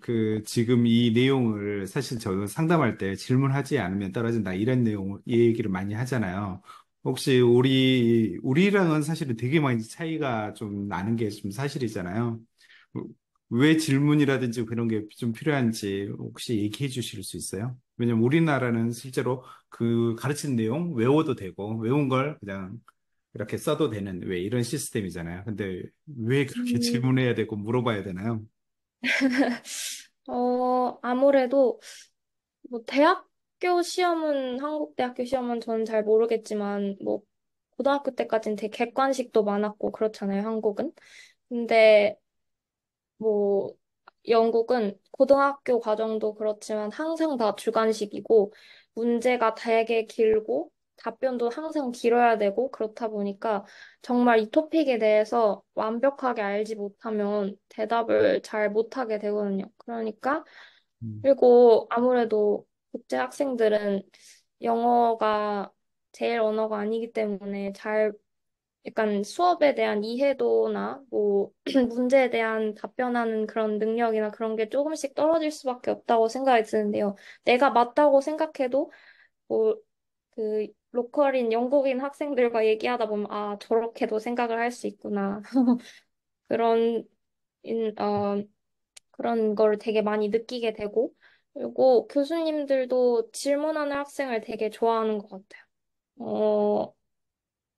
[SPEAKER 1] 그 지금 이 내용을 사실 저는 상담할 때 질문하지 않으면 떨어진다 이런 내용 을 얘기를 많이 하잖아요. 혹시 우리 우리랑은 사실은 되게 많이 차이가 좀 나는 게 좀 사실이잖아요. 왜 질문이라든지 그런 게 좀 필요한지 혹시 얘기해 주실 수 있어요? 왜냐면 우리나라는 실제로 그가르친 내용 외워도 되고 외운 걸 그냥 이렇게 써도 되는 왜 이런 시스템이잖아요. 근데 왜 그렇게 음. 질문해야 되고 물어봐야 되나요?
[SPEAKER 2] 어, 아무래도 뭐 대학교 시험은 한국 대학교 시험은 저는 잘 모르겠지만 뭐 고등학교 때까지는 되게 객관식도 많았고 그렇잖아요, 한국은. 근데 뭐 영국은 고등학교 과정도 그렇지만 항상 다 주관식이고 문제가 되게 길고 답변도 항상 길어야 되고 그렇다 보니까 정말 이 토픽에 대해서 완벽하게 알지 못하면 대답을 잘 못하게 되거든요. 그러니까 음. 그리고 아무래도 국제 학생들은 영어가 제일 언어가 아니기 때문에 잘 약간 수업에 대한 이해도나 뭐 문제에 대한 답변하는 그런 능력이나 그런 게 조금씩 떨어질 수밖에 없다고 생각이 드는데요. 내가 맞다고 생각해도 뭐그 로컬인 영국인 학생들과 얘기하다 보면 아, 저렇게도 생각을 할 수 있구나. 그런 인, 어, 그런 걸 되게 많이 느끼게 되고 그리고 교수님들도 질문하는 학생을 되게 좋아하는 것 같아요. 어,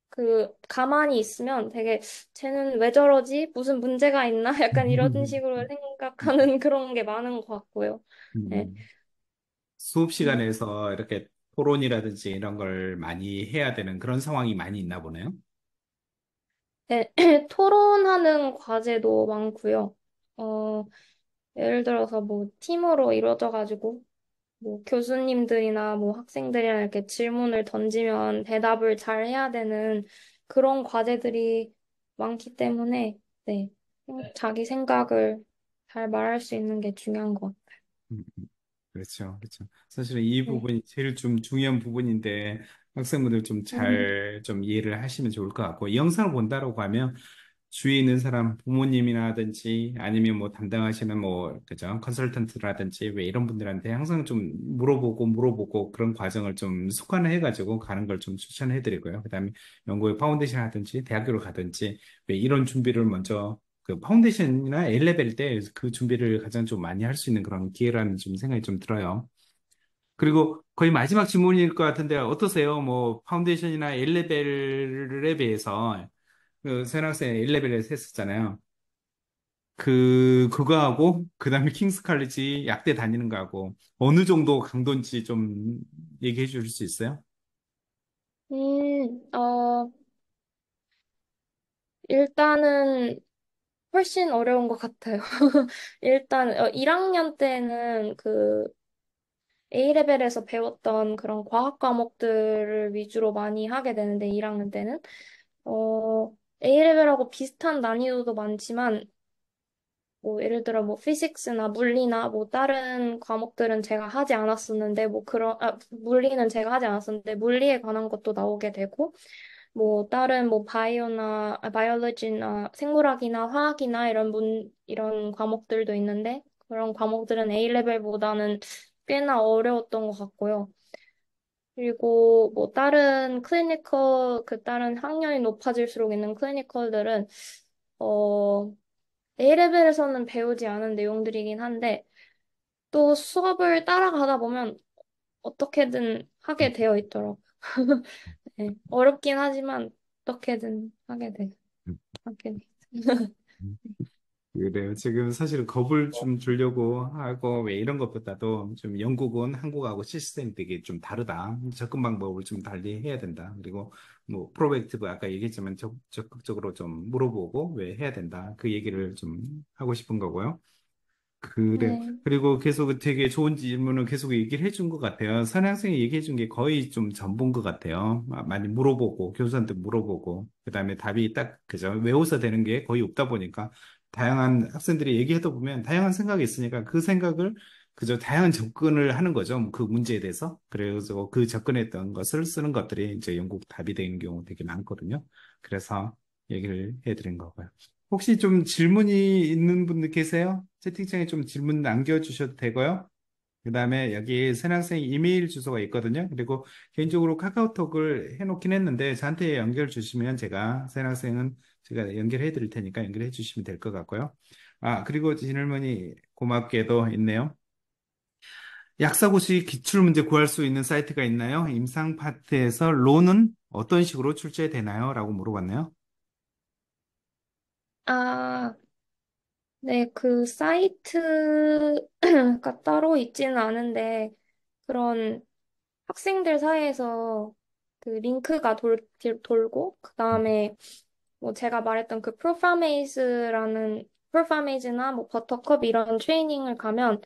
[SPEAKER 2] 그 가만히 있으면 되게 쟤는 왜 저러지? 무슨 문제가 있나? 약간 이런 음. 식으로 생각하는 그런 게 많은 것 같고요. 네. 음. 수업 음,
[SPEAKER 1] 시간에서 이렇게 토론이라든지 이런 걸 많이 해야 되는 그런 상황이 많이 있나 보네요.
[SPEAKER 2] 네, 토론하는 과제도 많고요. 어, 예를 들어서 뭐 팀으로 이루어져 가지고 뭐 교수님들이나 뭐 학생들이랑 이렇게 질문을 던지면 대답을 잘 해야 되는 그런 과제들이 많기 때문에 네, 뭐 네. 자기 생각을 잘 말할 수 있는 게 중요한 것 같아요.
[SPEAKER 1] 음, 음. 그렇죠, 그렇죠. 사실은 이 네. 부분이 제일 좀 중요한 부분인데 학생분들 좀 음, 잘좀 이해를 하시면 좋을 것 같고 영상을 본다라고 하면 주위에 있는 사람 부모님이라든지 아니면 뭐 담당하시는 뭐 그죠 컨설턴트라든지 왜 이런 분들한테 항상 좀 물어보고 물어보고 그런 과정을 좀 습관화해 가지고 가는 걸 좀 추천해 드리고요. 그다음에 연구의 파운데이션 하든지 대학교를 가든지 왜 이런 준비를 먼저 그 파운데이션이나 A레벨 때 그 준비를 가장 좀 많이 할 수 있는 그런 기회라는 좀 생각이 좀 들어요. 그리고 거의 마지막 질문일 것 같은데 어떠세요? 뭐 파운데이션이나 A레벨에 비해서 그세나생 A레벨에 서 했었잖아요. 그 그거하고 그다음에 킹스 칼리지 약대 다니는 거하고 어느 정도 강도인지 좀 얘기해 주실 수 있어요?
[SPEAKER 2] 음, 어, 일단은 훨씬 어려운 것 같아요. 일단 1학년 어, 때는 그 A레벨에서 배웠던 그런 과학 과목들을 위주로 많이 하게 되는데 1학년 때는 어, A레벨하고 비슷한 난이도도 많지만 뭐 예를 들어 뭐피식스나 물리나 뭐 다른 과목들은 제가 하지 않았었는데 뭐 그런 아 물리는 제가 하지 않았었는데 물리에 관한 것도 나오게 되고 뭐 다른 뭐 바이오나 아, 바이올로지나 생물학이나 화학이나 이런 문 이런 과목들도 있는데 그런 과목들은 A 레벨보다는 꽤나 어려웠던 것 같고요. 그리고 뭐 다른 클리니컬 그 다른 학년이 높아질수록 있는 클리니컬들은 어 A 레벨에서는 배우지 않은 내용들이긴 한데 또 수업을 따라가다 보면 어떻게든 하게 되어 있더라고요. 네. 어렵긴 하지만 어떻게든 하게 돼. 음. 하게 돼. 음.
[SPEAKER 1] 그래요. 지금 사실은 겁을 좀 주려고 하고 왜 이런 것보다도 좀 영국은 한국하고 시스템 되게 좀 다르다. 접근 방법을 좀 달리 해야 된다. 그리고 뭐 프로액티브 아까 얘기했지만 적, 적극적으로 좀 물어보고 왜 해야 된다. 그 얘기를 좀 하고 싶은 거고요. 그래 네. 그리고 계속 되게 좋은 질문을 계속 얘기를 해준 것 같아요. 선생님이 얘기해준 게 거의 좀 전부인 것 같아요. 많이 물어보고, 교수한테 물어보고, 그 다음에 답이 딱, 그죠. 외워서 되는 게 거의 없다 보니까, 다양한 학생들이 얘기하다 보면 다양한 생각이 있으니까 그 생각을, 그죠. 다양한 접근을 하는 거죠. 그 문제에 대해서. 그래서 그 접근했던 것을 쓰는 것들이 이제 영국 답이 되는 경우 되게 많거든요. 그래서 얘기를 해드린 거고요. 혹시 좀 질문이 있는 분들 계세요? 채팅창에 좀 질문 남겨주셔도 되고요. 그 다음에 여기 새학생 이메일 주소가 있거든요. 그리고 개인적으로 카카오톡을 해놓긴 했는데 저한테 연결 주시면 제가 새학생은 제가 연결해 드릴 테니까 연결해 주시면 될 것 같고요. 아 그리고 질문이 고맙게도 있네요. 약사고시 기출문제 구할 수 있는 사이트가 있나요? 임상 파트에서 론은 어떤 식으로 출제되나요?
[SPEAKER 2] 라고 물어봤네요. 아, 네, 그 사이트가 따로 있지는 않은데, 그런 학생들 사이에서 그 링크가 돌, 딜- 돌고, 그 다음에 뭐 제가 말했던 그 프로파메이즈라는, 프로파메이즈나 뭐 버터컵 이런 트레이닝을 가면,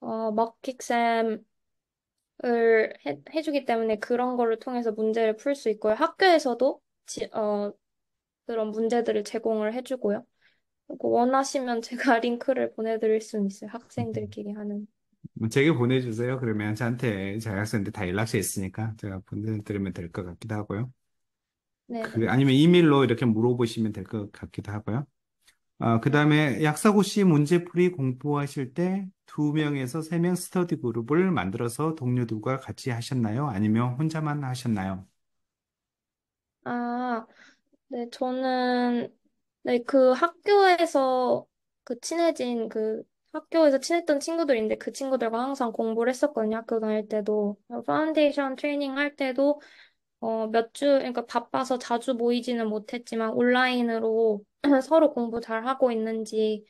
[SPEAKER 2] 어, 먹킥쌤을 해, 해주기 때문에 그런 거를 통해서 문제를 풀 수 있고요. 학교에서도 지, 어, 그런 문제들을 제공을 해주고요. 원하시면 제가 링크를 보내드릴 수 있어요. 학생들끼리 하는.
[SPEAKER 1] 음, 제게 보내주세요. 그러면 저한테 저희 학생들 다 연락처 있으니까 제가 보내드리면 될 것 같기도 하고요. 네. 그, 아니면 이메일로 이렇게 물어보시면 될 것 같기도 하고요. 아, 어, 그 다음에 약사고시 문제풀이 공부하실 때 두 명에서 세 명 스터디 그룹을 만들어서 동료들과 같이 하셨나요? 아니면 혼자만 하셨나요?
[SPEAKER 2] 아, 네, 저는, 네, 그 학교에서 그 친해진 그 학교에서 친했던 친구들인데 그 친구들과 항상 공부를 했었거든요. 학교 다닐 때도. 파운데이션 트레이닝 할 때도 어, 몇 주, 그러니까 바빠서 자주 모이지는 못했지만 온라인으로 서로 공부 잘 하고 있는지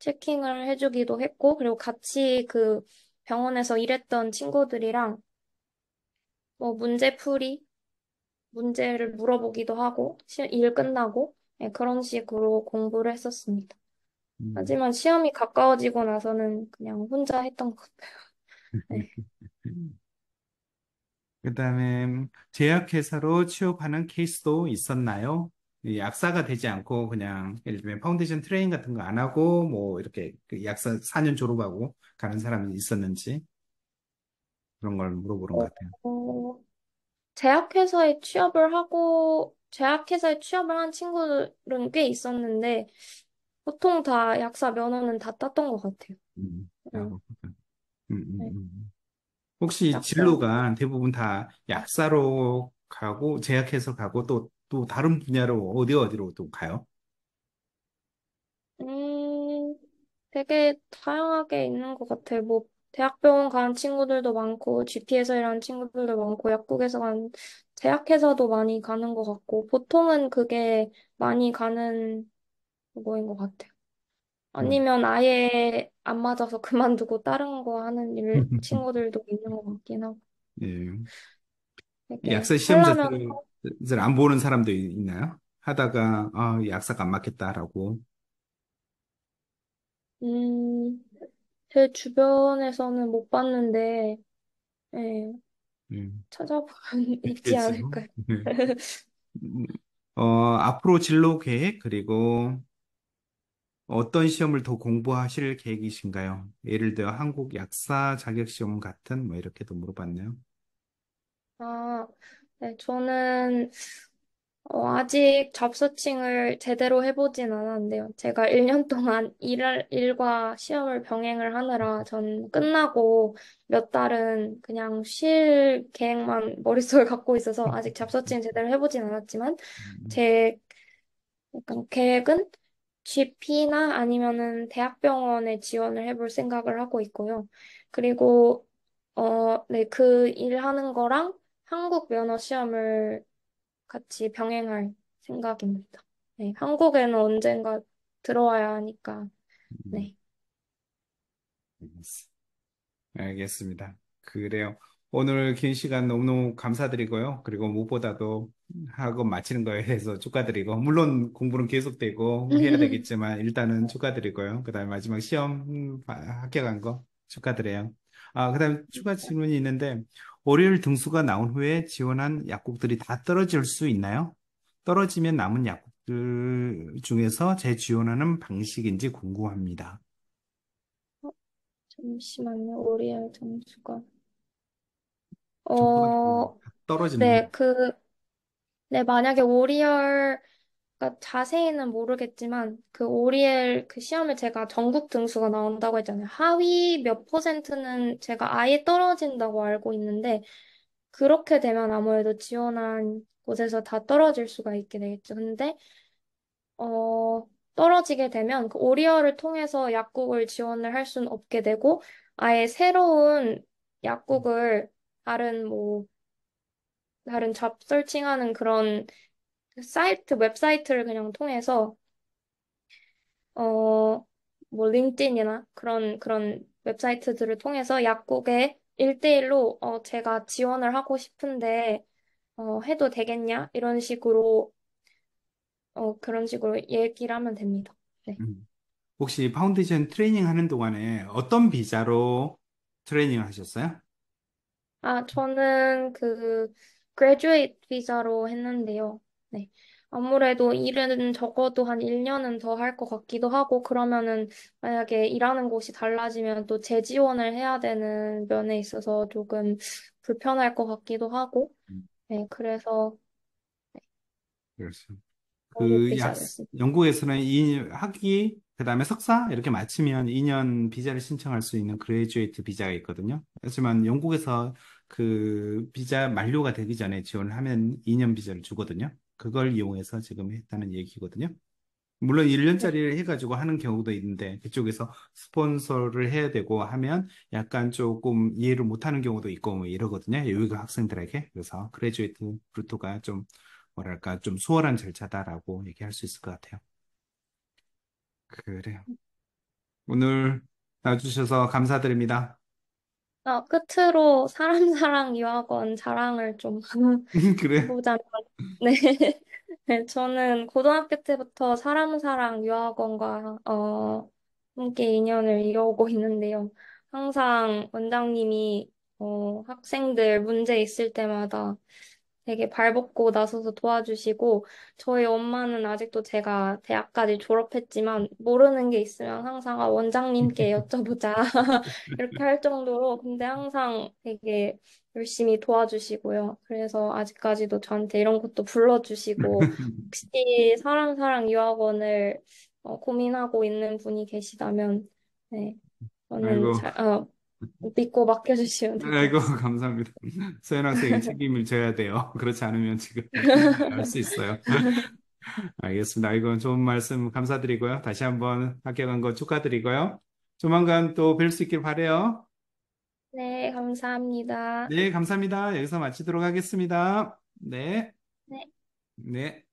[SPEAKER 2] 체킹을 해주기도 했고, 그리고 같이 그 병원에서 일했던 친구들이랑 뭐 문제풀이 문제를 물어보기도 하고, 시, 일 끝나고, 예, 그런 식으로 공부를 했었습니다. 음. 하지만 시험이 가까워지고 나서는 그냥 혼자 했던 것 같아요. 네.
[SPEAKER 1] 그다음에 제약회사로 취업하는 케이스도 있었나요? 약사가 되지 않고 그냥 예를 들면 파운데이션 트레이닝 같은 거 안 하고 뭐 이렇게 그 약사 4년 졸업하고 가는 사람이 있었는지 그런 걸 물어보는 것 같아요.
[SPEAKER 2] 어, 제약회사에 취업을 하고, 제약회사에 취업을 한 친구들은 꽤 있었는데, 보통 다 약사 면허는 다 땄던 것 같아요. 음. 음.
[SPEAKER 1] 음, 음 네. 혹시 약사. 진로가 대부분 다 약사로 가고 제약해서 가고 또, 또 다른 분야로 어디 어디로 또 가요?
[SPEAKER 2] 음, 되게 다양하게 있는 것 같아요. 뭐, 대학병원 간 친구들도 많고, GP에서 일하는 친구들도 많고, 약국에서 간, 제약회사도 많이 가는 것 같고, 보통은 그게 많이 가는 거인 것 같아요. 음. 아니면 아예 안 맞아서 그만두고 다른 거 하는 일, 친구들도 있는 것 같긴 하고, 예. 되게 약사 하려면,
[SPEAKER 1] 시험자들을 안 보는 사람도 있- 나요 하다가 아, 약사가 안 맞겠다라고.
[SPEAKER 2] 음, 제 주변에서는 못 봤는데, 예, 음, 찾아보면 있지 있겠어요. 않을까요? 네.
[SPEAKER 1] 어, 앞으로 진로 계획, 그리고 어떤 시험을 더 공부하실 계획이신가요? 예를 들어 한국 약사 자격 시험 같은 뭐 이렇게도
[SPEAKER 2] 물어봤네요. 아, 네, 저는 어, 아직 잡서칭을 제대로 해보진 않았는데요. 제가 1년 동안 일할, 일과 시험을 병행을 하느라 전 끝나고 몇 달은 그냥 쉴 계획만 머릿속에 갖고 있어서 아직 잡서칭 제대로 해보진 않았지만 음. 제 약간 계획은 GP나 아니면은 대학병원에 지원을 해볼 생각을 하고 있고요. 그리고 어, 네, 그 일하는 거랑 한국 면허 시험을 같이 병행할 생각입니다. 네, 한국에는 언젠가 들어와야 하니까, 음.
[SPEAKER 1] 네. 음. 알겠습니다. 그래요. 오늘 긴 시간 너무너무 감사드리고요. 그리고 무엇보다도 학업 마치는 거에 대해서 축하드리고, 물론 공부는 계속되고 해야 되겠지만, 일단은 축하드리고요. 그 다음에 마지막 시험 음, 합격한 거 축하드려요. 아, 그 다음에 추가 질문이 있는데, 월요일 등수가 나온 후에 지원한 약국들이 다 떨어질 수 있나요? 떨어지면 남은 약국들 중에서 재지원하는 방식인지 궁금합니다.
[SPEAKER 2] 어, 잠시만요. 월요일 등수가. 어, 정보가 어, 다
[SPEAKER 1] 떨어지는 네,
[SPEAKER 2] 그, 네, 만약에 월요일 그러니까 자세히는 모르겠지만 그 오리엘 그시험에 제가 전국 등수가 나온다고 했잖아요. 하위 몇 퍼센트는 제가 아예 떨어진다고 알고 있는데 그렇게 되면 아무래도 지원한 곳에서 다 떨어질 수가 있게 되겠죠. 근데 어 떨어지게 되면 그 오리얼을 통해서 약국을 지원을 할 수는 없게 되고 아예 새로운 약국을 다른 뭐 다른 잡설칭하는 그런 사이트, 웹사이트를 그냥 통해서, 어, 뭐, 링크드이나 그런, 그런 웹사이트들을 통해서 약국에 1대1로, 어, 제가 지원을 하고 싶은데, 어, 해도 되겠냐? 이런 식으로, 어, 그런 식으로 얘기를 하면 됩니다. 네.
[SPEAKER 1] 음. 혹시 파운데이션 트레이닝 하는 동안에 어떤 비자로 트레이닝 을 하셨어요?
[SPEAKER 2] 아, 저는 그, 그래주에이트 비자로 했는데요. 네. 아무래도 일은 적어도 한 1년은 더 할 것 같기도 하고, 그러면은 만약에 일하는 곳이 달라지면 또 재지원을 해야 되는 면에 있어서 조금 불편할 것 같기도 하고, 음. 네, 그래서
[SPEAKER 1] 네. 그렇죠. 너무 그 약, 비싸습니다 영국에서는 2년 학위, 그다음에 석사 이렇게 마치면 2년 비자를 신청할 수 있는 그레이주에이트 비자가 있거든요. 하지만 영국에서 그 비자 만료가 되기 전에 지원을 하면 2년 비자를 주거든요. 그걸 이용해서 지금 했다는 얘기거든요. 물론 1년짜리를 해가지고 하는 경우도 있는데 그쪽에서 스폰서를 해야 되고 하면 약간 조금 이해를 못하는 경우도 있고 뭐 이러거든요. 여기가 학생들에게 그래서 그레듀에이트 브루트가좀 뭐랄까 좀 수월한 절차다라고 얘기할 수 있을 것 같아요. 그래요. 오늘 나와주셔서 감사드립니다.
[SPEAKER 2] 아, 끝으로 사람 사랑 유학원 자랑을 좀 음, 그래? 해보자면, 네. 네, 저는 고등학교 때부터 사람 사랑 유학원과, 어, 함께 인연을 이어오고 있는데요. 항상 원장님이, 어, 학생들 문제 있을 때마다 되게 발벗고 나서서 도와주시고, 저희 엄마는 아직도 제가 대학까지 졸업했지만, 모르는 게 있으면 항상 아, 원장님께 여쭤보자. 이렇게 할 정도로, 근데 항상 되게 열심히 도와주시고요. 그래서 아직까지도 저한테 이런 것도 불러주시고, 혹시 사랑사랑 유학원을 어, 고민하고 있는 분이 계시다면, 네, 저는 아이고. 잘, 어, 믿고 맡겨주시면 될것 아이고, 감사합니다. 서현 학생이
[SPEAKER 1] 책임을 져야 돼요. 그렇지 않으면 지금 알 수 있어요. 알겠습니다. 이건 좋은 말씀 감사드리고요. 다시 한번 합격한 거 축하드리고요. 조만간 또 뵐 수 있길 바래요.
[SPEAKER 2] 네, 감사합니다.
[SPEAKER 1] 네, 감사합니다. 여기서 마치도록 하겠습니다. 네. 네. 네.